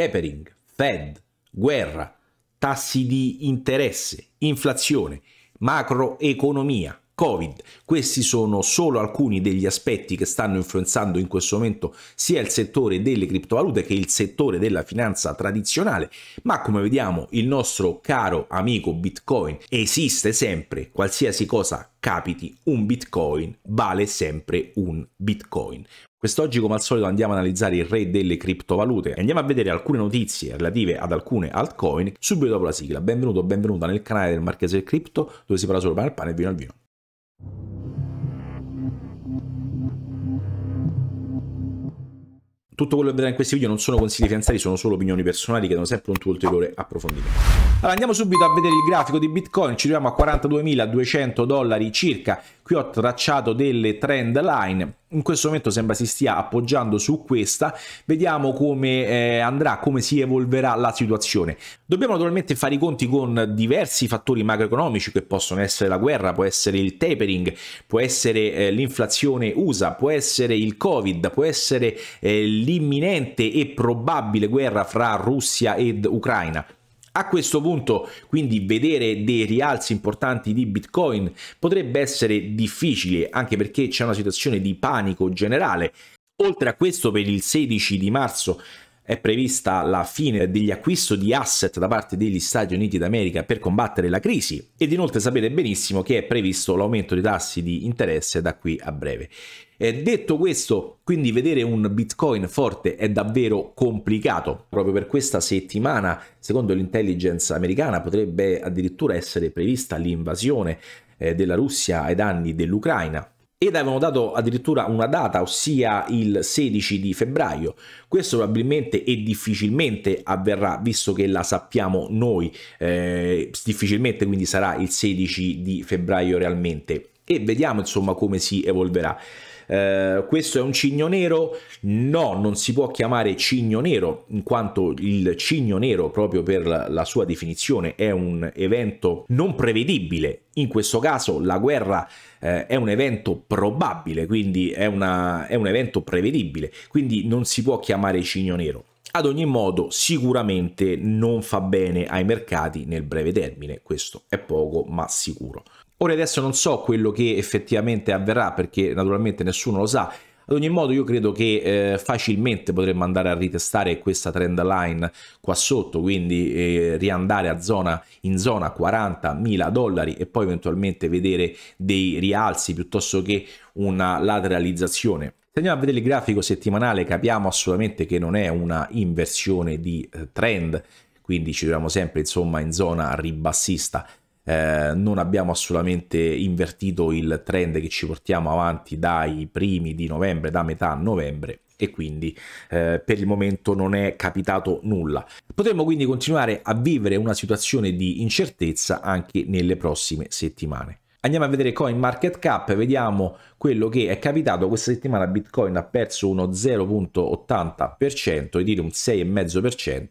tapering, Fed, guerra, tassi di interesse, inflazione, macroeconomia, Covid. Questi sono solo alcuni degli aspetti che stanno influenzando in questo momento sia il settore delle criptovalute che il settore della finanza tradizionale, ma come vediamo il nostro caro amico Bitcoin esiste sempre, qualsiasi cosa capiti, un Bitcoin vale sempre un Bitcoin. Quest'oggi come al solito andiamo ad analizzare il re delle criptovalute e andiamo a vedere alcune notizie relative ad alcune altcoin subito dopo la sigla. Benvenuto, benvenuta nel canale del Marchese del Cripto dove si parla solo pane al pane e vino al vino. Tutto quello che vedrai in questi video non sono consigli finanziari, sono solo opinioni personali che danno sempre un tuo ulteriore approfondimento. Allora andiamo subito a vedere il grafico di Bitcoin, ci troviamo a 42.200 dollari circa, qui ho tracciato delle trend line, in questo momento sembra si stia appoggiando su questa, vediamo come eh, andrà, come si evolverà la situazione. Dobbiamo naturalmente fare i conti con diversi fattori macroeconomici che possono essere la guerra, può essere il tapering, può essere eh, l'inflazione USA, può essere il Covid, può essere eh, l'imminente e probabile guerra fra Russia ed Ucraina. A questo punto, quindi, vedere dei rialzi importanti di Bitcoin potrebbe essere difficile, anche perché c'è una situazione di panico generale. Oltre a questo, per il 16 di marzo è prevista la fine degli acquisti di asset da parte degli Stati Uniti d'America per combattere la crisi ed inoltre sapete benissimo che è previsto l'aumento dei tassi di interesse da qui a breve. E detto questo, quindi vedere un Bitcoin forte è davvero complicato. Proprio per questa settimana, secondo l'intelligence americana, potrebbe addirittura essere prevista l'invasione eh, della Russia ai danni dell'Ucraina ed avevano dato addirittura una data, ossia il 16 di febbraio. Questo probabilmente e difficilmente avverrà, visto che la sappiamo noi, eh, difficilmente quindi sarà il 16 di febbraio realmente e vediamo insomma come si evolverà. Uh, questo è un cigno nero? No, non si può chiamare cigno nero, in quanto il cigno nero, proprio per la sua definizione, è un evento non prevedibile. In questo caso la guerra uh, è un evento probabile, quindi è, una, è un evento prevedibile, quindi non si può chiamare cigno nero. Ad ogni modo, sicuramente non fa bene ai mercati nel breve termine, questo è poco ma sicuro. Ora adesso non so quello che effettivamente avverrà perché naturalmente nessuno lo sa. Ad ogni modo io credo che eh, facilmente potremmo andare a ritestare questa trend line qua sotto, quindi eh, riandare a zona, in zona 40.000 dollari e poi eventualmente vedere dei rialzi piuttosto che una lateralizzazione se andiamo a vedere il grafico settimanale capiamo assolutamente che non è una inversione di eh, trend, quindi ci troviamo sempre insomma in zona ribassista. Eh, non abbiamo assolutamente invertito il trend che ci portiamo avanti dai primi di novembre, da metà novembre e quindi eh, per il momento non è capitato nulla. Potremmo quindi continuare a vivere una situazione di incertezza anche nelle prossime settimane. Andiamo a vedere CoinMarketCap, vediamo quello che è capitato. Questa settimana Bitcoin ha perso uno 0.80%, Ethereum 6,5%,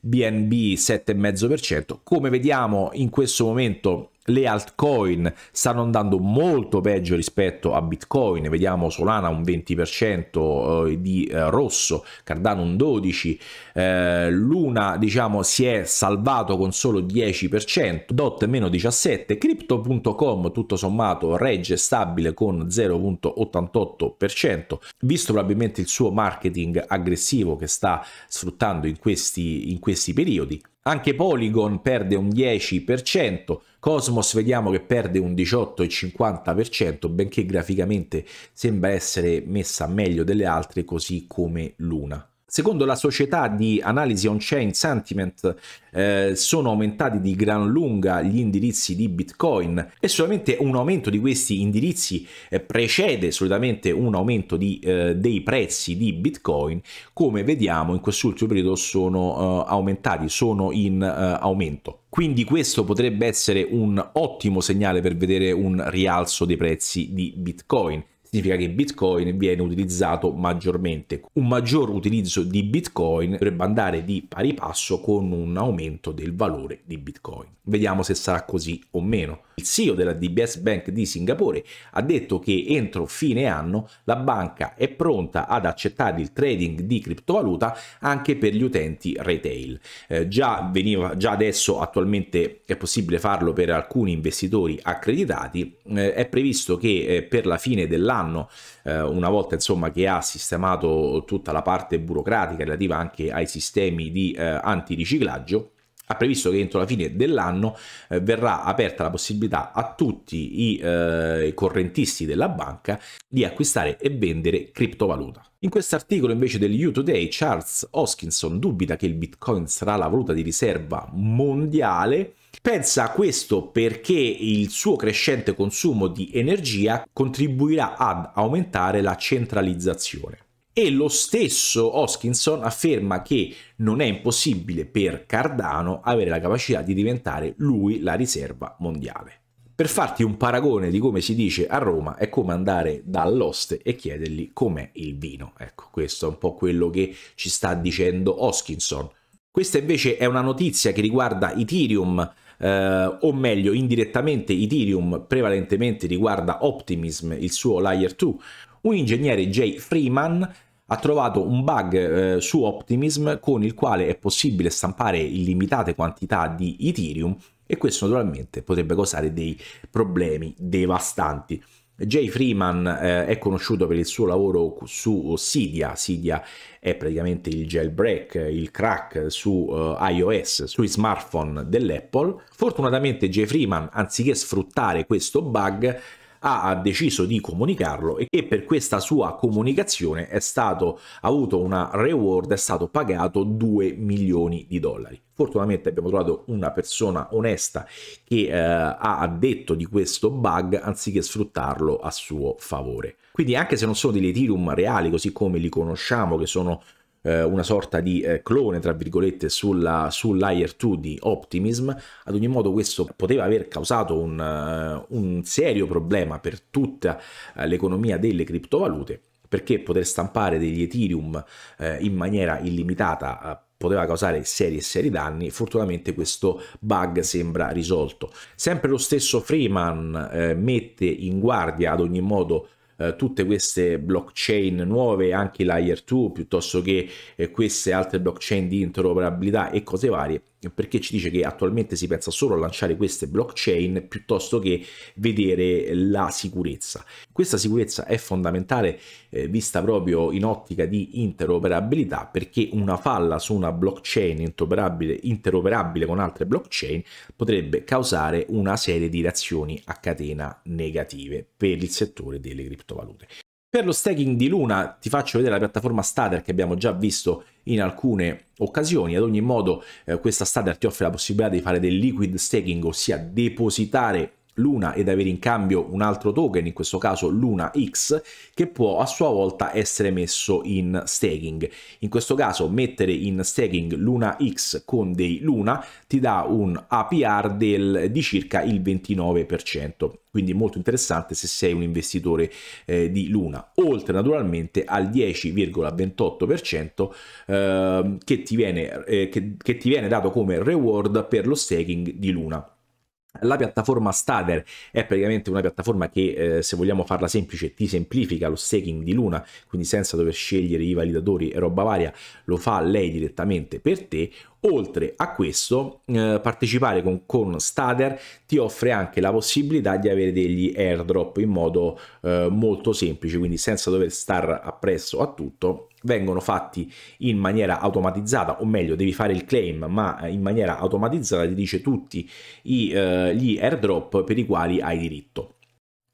BNB 7,5%. Come vediamo in questo momento le altcoin stanno andando molto peggio rispetto a Bitcoin, vediamo Solana un 20% eh, di eh, rosso, Cardano un 12%, eh, Luna diciamo si è salvato con solo 10%, DOT meno 17%, Crypto.com tutto sommato regge stabile con 0.88%, visto probabilmente il suo marketing aggressivo che sta sfruttando in questi, in questi periodi. Anche Polygon perde un 10%, Cosmos vediamo che perde un 18,50%, benché graficamente sembra essere messa meglio delle altre, così come Luna. Secondo la società di analisi on-chain Sentiment, eh, sono aumentati di gran lunga gli indirizzi di Bitcoin e solamente un aumento di questi indirizzi eh, precede solitamente un aumento di, eh, dei prezzi di Bitcoin. Come vediamo in quest'ultimo periodo sono eh, aumentati, sono in eh, aumento. Quindi questo potrebbe essere un ottimo segnale per vedere un rialzo dei prezzi di Bitcoin significa che Bitcoin viene utilizzato maggiormente. Un maggior utilizzo di Bitcoin dovrebbe andare di pari passo con un aumento del valore di Bitcoin. Vediamo se sarà così o meno. Il CEO della DBS Bank di Singapore ha detto che entro fine anno la banca è pronta ad accettare il trading di criptovaluta anche per gli utenti retail. Eh, già, veniva, già adesso attualmente è possibile farlo per alcuni investitori accreditati. Eh, è previsto che eh, per la fine dell'anno faranno eh, una volta insomma che ha sistemato tutta la parte burocratica relativa anche ai sistemi di eh, antiriciclaggio ha previsto che entro la fine dell'anno eh, verrà aperta la possibilità a tutti i eh, correntisti della banca di acquistare e vendere criptovaluta. In questo articolo invece dell'U Today Charles Hoskinson dubita che il Bitcoin sarà la valuta di riserva mondiale Pensa a questo perché il suo crescente consumo di energia contribuirà ad aumentare la centralizzazione. E lo stesso Hoskinson afferma che non è impossibile per Cardano avere la capacità di diventare lui la riserva mondiale. Per farti un paragone di come si dice a Roma è come andare dall'oste e chiedergli com'è il vino. Ecco, questo è un po' quello che ci sta dicendo Hoskinson. Questa invece è una notizia che riguarda Ethereum, eh, o meglio indirettamente Ethereum, prevalentemente riguarda Optimism, il suo layer 2. Un ingegnere Jay Freeman ha trovato un bug eh, su Optimism con il quale è possibile stampare illimitate quantità di Ethereum e questo naturalmente potrebbe causare dei problemi devastanti. Jay Freeman eh, è conosciuto per il suo lavoro su Cydia, Cydia è praticamente il jailbreak, il crack su uh, iOS, sui smartphone dell'Apple. Fortunatamente Jay Freeman, anziché sfruttare questo bug, ha, ha deciso di comunicarlo e che per questa sua comunicazione è stato ha avuto una reward, è stato pagato 2 milioni di dollari. Fortunatamente abbiamo trovato una persona onesta che eh, ha detto di questo bug anziché sfruttarlo a suo favore. Quindi anche se non sono degli Ethereum reali, così come li conosciamo, che sono eh, una sorta di eh, clone, tra virgolette, sulla, sull'Air 2 di Optimism. Ad ogni modo questo poteva aver causato un, uh, un serio problema per tutta uh, l'economia delle criptovalute perché poter stampare degli Ethereum eh, in maniera illimitata eh, poteva causare seri e seri danni. Fortunatamente questo bug sembra risolto. Sempre lo stesso Freeman eh, mette in guardia ad ogni modo eh, tutte queste blockchain nuove, anche layer 2, piuttosto che eh, queste altre blockchain di interoperabilità e cose varie, perché ci dice che attualmente si pensa solo a lanciare queste blockchain piuttosto che vedere la sicurezza. Questa sicurezza è fondamentale eh, vista proprio in ottica di interoperabilità perché una falla su una blockchain interoperabile, interoperabile con altre blockchain potrebbe causare una serie di reazioni a catena negative per il settore delle criptovalute. Per lo staking di Luna ti faccio vedere la piattaforma Stater che abbiamo già visto in alcune occasioni. Ad ogni modo, eh, questa standard ti offre la possibilità di fare del liquid staking, ossia depositare l'una ed avere in cambio un altro token, in questo caso l'una X, che può a sua volta essere messo in staking. In questo caso mettere in staking l'una X con dei luna ti dà un APR del, di circa il 29%, quindi molto interessante se sei un investitore eh, di luna, oltre naturalmente al 10,28% eh, che, eh, che, che ti viene dato come reward per lo staking di luna. La piattaforma Stader è praticamente una piattaforma che, eh, se vogliamo farla semplice, ti semplifica lo staking di Luna, quindi senza dover scegliere i validatori e roba varia, lo fa lei direttamente per te. Oltre a questo, eh, partecipare con, con, Stader ti offre anche la possibilità di avere degli airdrop in modo eh, molto semplice, quindi senza dover star appresso a tutto, vengono fatti in maniera automatizzata, o meglio devi fare il claim, ma eh, in maniera automatizzata ti dice tutti i, eh, gli airdrop per i quali hai diritto.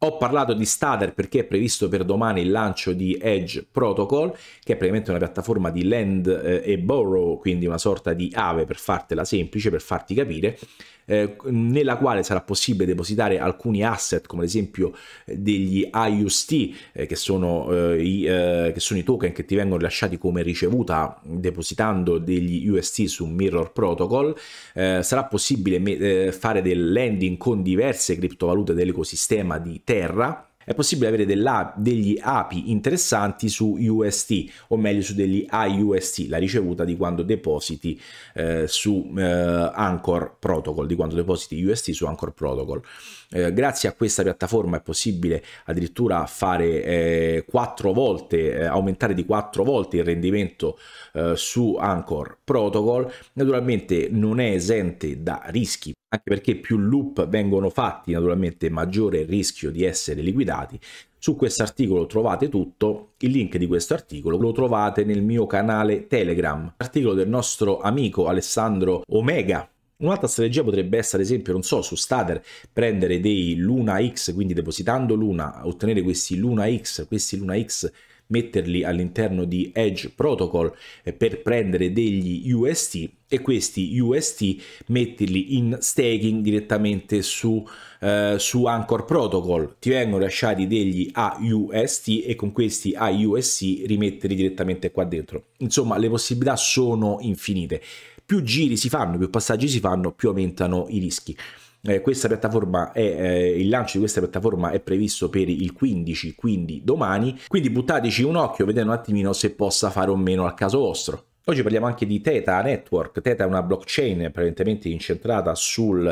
Ho parlato di Stader perché è previsto per domani il lancio di Edge Protocol, che è praticamente una piattaforma di lend eh, e borrow, quindi una sorta di ave per fartela semplice, per farti capire, eh, nella quale sarà possibile depositare alcuni asset, come ad esempio eh, degli IUST, eh, che, sono, eh, i, che sono i token che ti vengono rilasciati come ricevuta depositando degli UST su Mirror Protocol. sarà possibile fare del lending con diverse criptovalute dell'ecosistema di terra è possibile avere della, degli API interessanti su UST, o meglio su degli IUST, la ricevuta di quando depositi eh, su eh, Anchor Protocol, di quando depositi UST su Anchor Protocol. Eh, grazie a questa piattaforma è possibile addirittura fare 4 eh, volte, eh, aumentare di quattro volte il rendimento eh, su Anchor Protocol. Naturalmente non è esente da rischi anche perché più loop vengono fatti naturalmente maggiore il rischio di essere liquidati su questo articolo trovate tutto il link di questo articolo lo trovate nel mio canale telegram articolo del nostro amico Alessandro Omega Un'altra strategia potrebbe essere, ad esempio, non so, su Stater prendere dei Luna X, quindi depositando Luna, ottenere questi Luna X, questi Luna X metterli all'interno di Edge Protocol eh, per prendere degli UST e questi UST metterli in staking direttamente su, eh, su Anchor Protocol. Ti vengono lasciati degli AUST e con questi AUST rimetterli direttamente qua dentro. Insomma, le possibilità sono infinite. Più giri si fanno, più passaggi si fanno, più aumentano i rischi eh, questa piattaforma è, eh, il lancio di questa piattaforma è previsto per il 15, quindi domani, quindi buttateci un occhio, vedete un attimino se possa fare o meno al caso vostro. Oggi parliamo anche di Teta Network. Teta è una blockchain prevalentemente incentrata sul,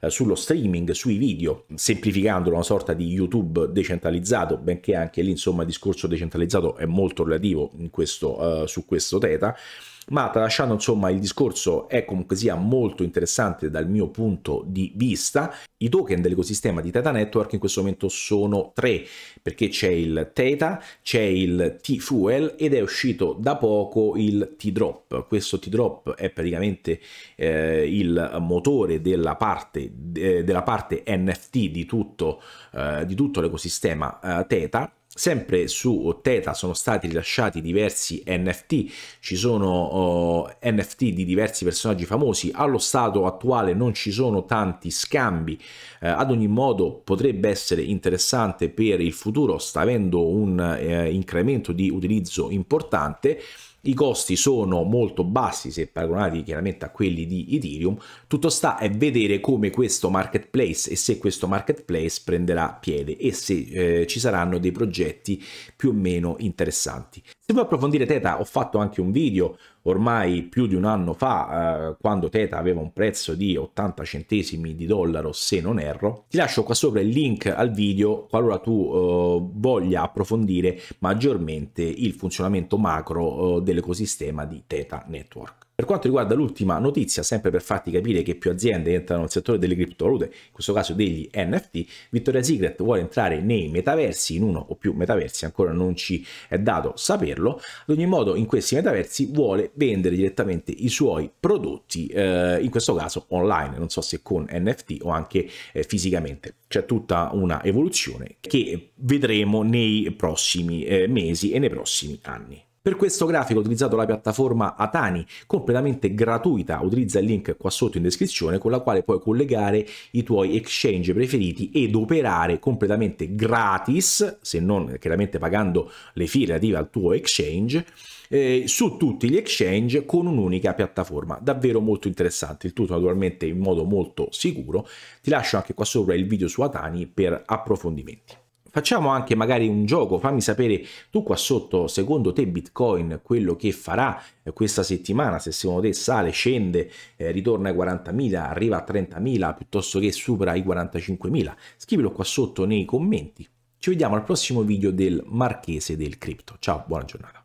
eh, sullo streaming, sui video, semplificandolo una sorta di YouTube decentralizzato, benché anche lì insomma il discorso decentralizzato è molto relativo questo, eh, su questo Teta ma tralasciando insomma il discorso è comunque sia molto interessante dal mio punto di vista. I token dell'ecosistema di Teta Network in questo momento sono tre, perché c'è il Teta, c'è il T-Fuel ed è uscito da poco il T-Drop. Questo T-Drop è praticamente eh, il motore della parte, de, eh, della parte NFT di tutto, eh, tutto l'ecosistema eh, Teta Sempre su Teta sono stati rilasciati diversi NFT, ci sono uh, oh, NFT di diversi personaggi famosi, allo stato attuale non ci sono tanti scambi, uh, ad ogni modo potrebbe essere interessante per il futuro, sta avendo un uh, incremento di utilizzo importante i costi sono molto bassi se paragonati chiaramente a quelli di Ethereum, tutto sta a vedere come questo marketplace e se questo marketplace prenderà piede e se eh, ci saranno dei progetti più o meno interessanti. Se vuoi approfondire Teta ho fatto anche un video ormai più di un anno fa, eh, quando Teta aveva un prezzo di 80 centesimi di dollaro, se non erro. Ti lascio qua sopra il link al video qualora tu eh, voglia approfondire maggiormente il funzionamento macro eh, dell'ecosistema di Teta Network. Per quanto riguarda l'ultima notizia, sempre per farti capire che più aziende entrano nel settore delle criptovalute, in questo caso degli NFT, Vittoria Secret vuole entrare nei metaversi, in uno o più metaversi, ancora non ci è dato saperlo, ad ogni modo in questi metaversi vuole vendere direttamente i suoi prodotti, eh, in questo caso online, non so se con NFT o anche eh, fisicamente. C'è tutta una evoluzione che vedremo nei prossimi eh, mesi e nei prossimi anni. Per questo grafico ho utilizzato la piattaforma Atani, completamente gratuita, utilizza il link qua sotto in descrizione con la quale puoi collegare i tuoi exchange preferiti ed operare completamente gratis, se non chiaramente pagando le fee relative al tuo exchange, eh, su tutti gli exchange con un'unica piattaforma. Davvero molto interessante, il tutto naturalmente in modo molto sicuro. Ti lascio anche qua sopra il video su Atani per approfondimenti. Facciamo anche magari un gioco, fammi sapere tu qua sotto, secondo te Bitcoin quello che farà eh, questa settimana, se secondo te sale, scende, eh, ritorna ai 40.000, arriva a 30.000 piuttosto che supera i 45.000, scrivilo qua sotto nei commenti. Ci vediamo al prossimo video del Marchese del Cripto. Ciao, buona giornata.